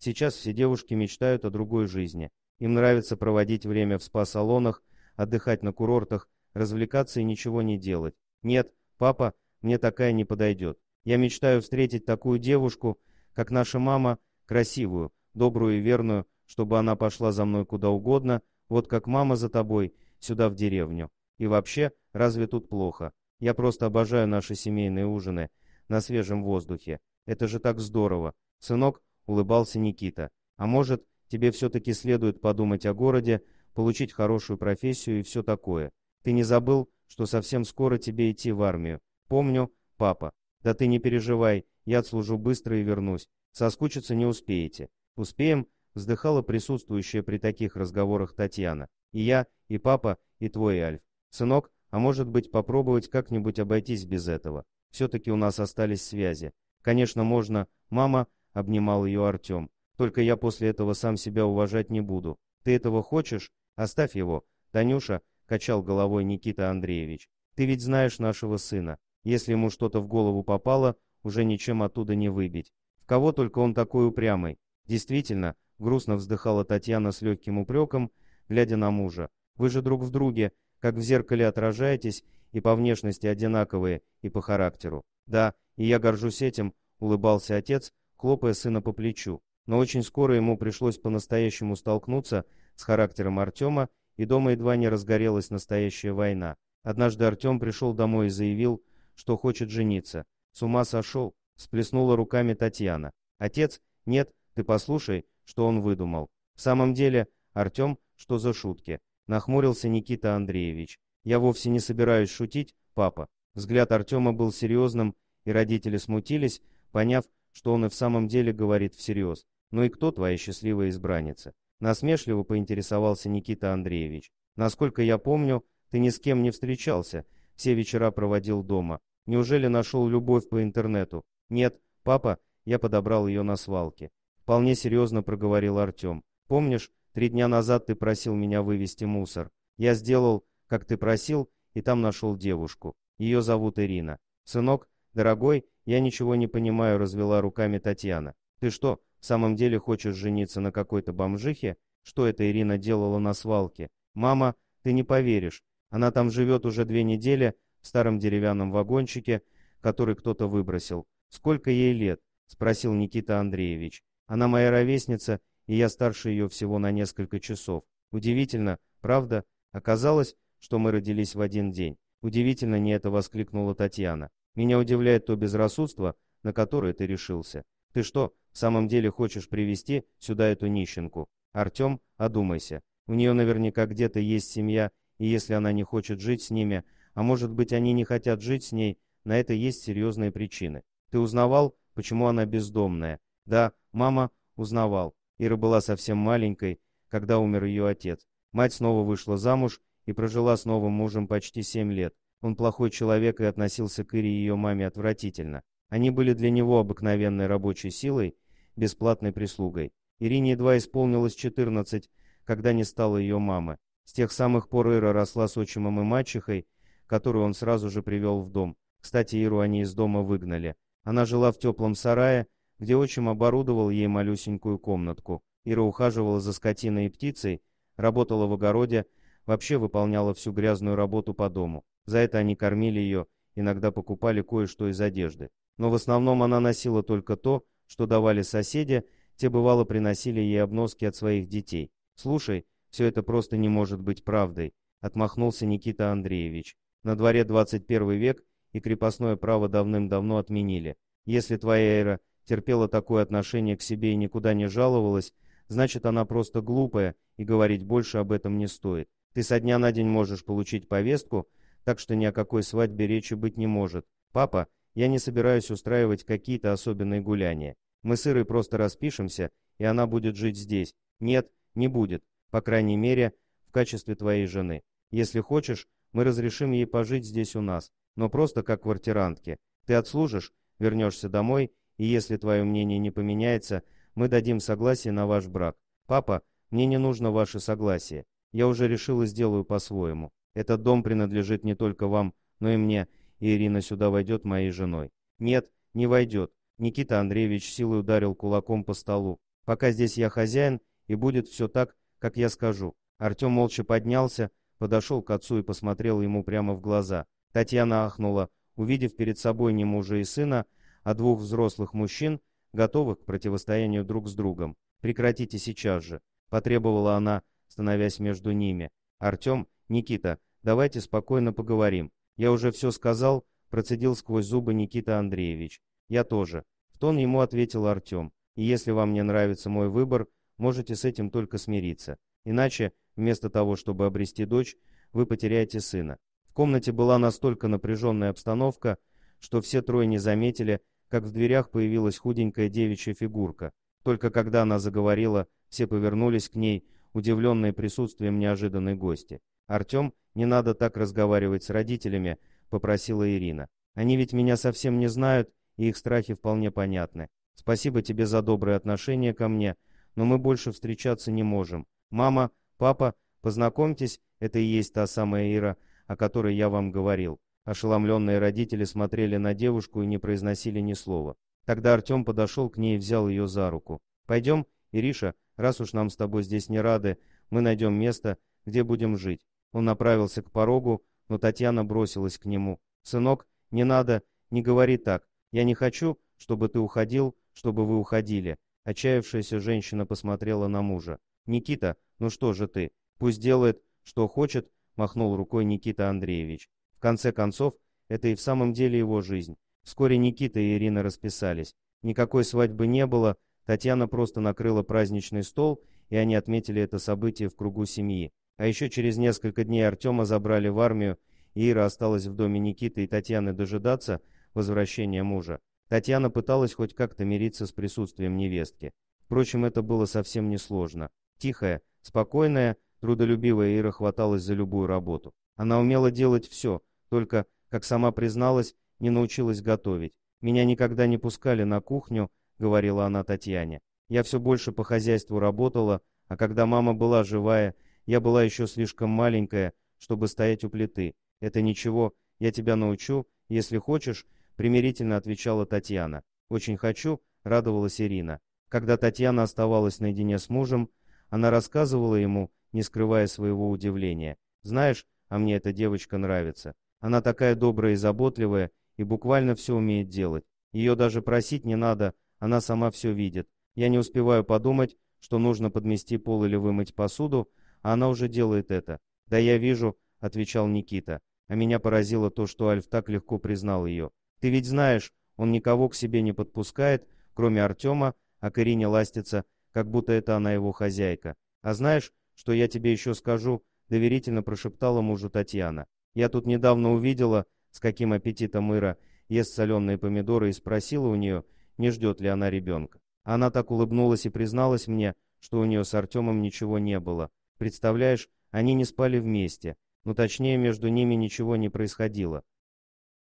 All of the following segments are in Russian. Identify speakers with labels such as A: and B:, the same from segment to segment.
A: Сейчас все девушки мечтают о другой жизни. Им нравится проводить время в спа-салонах, отдыхать на курортах, развлекаться и ничего не делать. Нет, папа, мне такая не подойдет. Я мечтаю встретить такую девушку, как наша мама, красивую, добрую и верную, чтобы она пошла за мной куда угодно, вот как мама за тобой, сюда в деревню. И вообще, разве тут плохо? Я просто обожаю наши семейные ужины на свежем воздухе. Это же так здорово. Сынок, улыбался Никита. «А может, тебе все-таки следует подумать о городе, получить хорошую профессию и все такое. Ты не забыл, что совсем скоро тебе идти в армию? Помню, папа. Да ты не переживай, я отслужу быстро и вернусь. Соскучиться не успеете. Успеем?» вздыхала присутствующая при таких разговорах Татьяна. «И я, и папа, и твой Альф. Сынок, а может быть попробовать как-нибудь обойтись без этого? Все-таки у нас остались связи. Конечно, можно, мама, обнимал ее Артем. Только я после этого сам себя уважать не буду. Ты этого хочешь? Оставь его. Танюша, качал головой Никита Андреевич. Ты ведь знаешь нашего сына. Если ему что-то в голову попало, уже ничем оттуда не выбить. В кого только он такой упрямый. Действительно, грустно вздыхала Татьяна с легким упреком, глядя на мужа. Вы же друг в друге, как в зеркале отражаетесь, и по внешности одинаковые, и по характеру. Да, и я горжусь этим, улыбался отец, Клопая сына по плечу. Но очень скоро ему пришлось по-настоящему столкнуться с характером Артема, и дома едва не разгорелась настоящая война. Однажды Артем пришел домой и заявил, что хочет жениться. «С ума сошел!» — сплеснула руками Татьяна. «Отец? Нет, ты послушай, что он выдумал. В самом деле, Артем, что за шутки?» — нахмурился Никита Андреевич. «Я вовсе не собираюсь шутить, папа». Взгляд Артема был серьезным, и родители смутились, поняв, что он и в самом деле говорит всерьез. «Ну и кто твоя счастливая избранница?» Насмешливо поинтересовался Никита Андреевич. «Насколько я помню, ты ни с кем не встречался, все вечера проводил дома. Неужели нашел любовь по интернету? Нет, папа, я подобрал ее на свалке. Вполне серьезно проговорил Артем. Помнишь, три дня назад ты просил меня вывести мусор? Я сделал, как ты просил, и там нашел девушку. Ее зовут Ирина. Сынок, дорогой, «Я ничего не понимаю», — развела руками Татьяна. «Ты что, в самом деле хочешь жениться на какой-то бомжихе? Что это Ирина делала на свалке? Мама, ты не поверишь. Она там живет уже две недели, в старом деревянном вагончике, который кто-то выбросил. Сколько ей лет?» — спросил Никита Андреевич. «Она моя ровесница, и я старше ее всего на несколько часов. Удивительно, правда? Оказалось, что мы родились в один день. Удивительно не это воскликнула Татьяна. Меня удивляет то безрассудство, на которое ты решился. Ты что, в самом деле хочешь привести сюда эту нищенку? Артем, одумайся. У нее наверняка где-то есть семья, и если она не хочет жить с ними, а может быть они не хотят жить с ней, на это есть серьезные причины. Ты узнавал, почему она бездомная? Да, мама узнавал. Ира была совсем маленькой, когда умер ее отец. Мать снова вышла замуж и прожила с новым мужем почти семь лет. Он плохой человек и относился к Ире и ее маме отвратительно. Они были для него обыкновенной рабочей силой, бесплатной прислугой. Ирине едва исполнилось 14, когда не стало ее мамы. С тех самых пор Ира росла с отчимом и мачехой, которую он сразу же привел в дом. Кстати, Иру они из дома выгнали. Она жила в теплом сарае, где отчим оборудовал ей малюсенькую комнатку. Ира ухаживала за скотиной и птицей, работала в огороде, вообще выполняла всю грязную работу по дому. За это они кормили ее, иногда покупали кое-что из одежды. Но в основном она носила только то, что давали соседи, те бывало приносили ей обноски от своих детей. «Слушай, все это просто не может быть правдой», — отмахнулся Никита Андреевич. «На дворе 21 век, и крепостное право давным-давно отменили. Если твоя эра терпела такое отношение к себе и никуда не жаловалась, значит, она просто глупая, и говорить больше об этом не стоит. Ты со дня на день можешь получить повестку, так что ни о какой свадьбе речи быть не может. Папа, я не собираюсь устраивать какие-то особенные гуляния. Мы с Ирой просто распишемся, и она будет жить здесь. Нет, не будет, по крайней мере, в качестве твоей жены. Если хочешь, мы разрешим ей пожить здесь у нас, но просто как квартирантки. Ты отслужишь, вернешься домой, и если твое мнение не поменяется, мы дадим согласие на ваш брак. Папа, мне не нужно ваше согласие. Я уже решил и сделаю по-своему. Этот дом принадлежит не только вам, но и мне, и Ирина сюда войдет моей женой. Нет, не войдет. Никита Андреевич силой ударил кулаком по столу. Пока здесь я хозяин, и будет все так, как я скажу. Артем молча поднялся, подошел к отцу и посмотрел ему прямо в глаза. Татьяна ахнула, увидев перед собой не мужа и сына, а двух взрослых мужчин, готовых к противостоянию друг с другом. «Прекратите сейчас же», — потребовала она, становясь между ними. «Артем, Никита, Давайте спокойно поговорим. Я уже все сказал, процедил сквозь зубы Никита Андреевич. Я тоже. В тон ему ответил Артем. И если вам не нравится мой выбор, можете с этим только смириться. Иначе, вместо того, чтобы обрести дочь, вы потеряете сына. В комнате была настолько напряженная обстановка, что все трое не заметили, как в дверях появилась худенькая девичья фигурка. Только когда она заговорила, все повернулись к ней, удивленные присутствием неожиданной гости. «Артем, не надо так разговаривать с родителями», — попросила Ирина. «Они ведь меня совсем не знают, и их страхи вполне понятны. Спасибо тебе за добрые отношения ко мне, но мы больше встречаться не можем. Мама, папа, познакомьтесь, это и есть та самая Ира, о которой я вам говорил». Ошеломленные родители смотрели на девушку и не произносили ни слова. Тогда Артем подошел к ней и взял ее за руку. «Пойдем, Ириша, раз уж нам с тобой здесь не рады, мы найдем место, где будем жить. Он направился к порогу, но Татьяна бросилась к нему. «Сынок, не надо, не говори так. Я не хочу, чтобы ты уходил, чтобы вы уходили». Отчаявшаяся женщина посмотрела на мужа. «Никита, ну что же ты? Пусть делает, что хочет», — махнул рукой Никита Андреевич. В конце концов, это и в самом деле его жизнь. Вскоре Никита и Ирина расписались. Никакой свадьбы не было, Татьяна просто накрыла праздничный стол, и они отметили это событие в кругу семьи. А еще через несколько дней Артема забрали в армию, и Ира осталась в доме Никиты и Татьяны дожидаться возвращения мужа. Татьяна пыталась хоть как-то мириться с присутствием невестки. Впрочем, это было совсем несложно. Тихая, спокойная, трудолюбивая Ира хваталась за любую работу. Она умела делать все, только, как сама призналась, не научилась готовить. «Меня никогда не пускали на кухню», — говорила она Татьяне. «Я все больше по хозяйству работала, а когда мама была живая, я была еще слишком маленькая, чтобы стоять у плиты. Это ничего, я тебя научу, если хочешь, примирительно отвечала Татьяна. Очень хочу, радовалась Ирина. Когда Татьяна оставалась наедине с мужем, она рассказывала ему, не скрывая своего удивления. «Знаешь, а мне эта девочка нравится. Она такая добрая и заботливая, и буквально все умеет делать. Ее даже просить не надо, она сама все видит. Я не успеваю подумать, что нужно подмести пол или вымыть посуду, а она уже делает это. Да я вижу, отвечал Никита. А меня поразило то, что Альф так легко признал ее. Ты ведь знаешь, он никого к себе не подпускает, кроме Артема, а к Ирине ластится, как будто это она его хозяйка. А знаешь, что я тебе еще скажу, доверительно прошептала мужу Татьяна. Я тут недавно увидела, с каким аппетитом Ира ест соленые помидоры и спросила у нее, не ждет ли она ребенка. Она так улыбнулась и призналась мне, что у нее с Артемом ничего не было, Представляешь, они не спали вместе, но ну, точнее между ними ничего не происходило.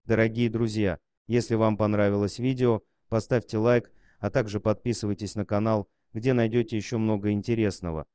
A: Дорогие друзья, если вам понравилось видео, поставьте лайк, а также подписывайтесь на канал, где найдете еще много интересного.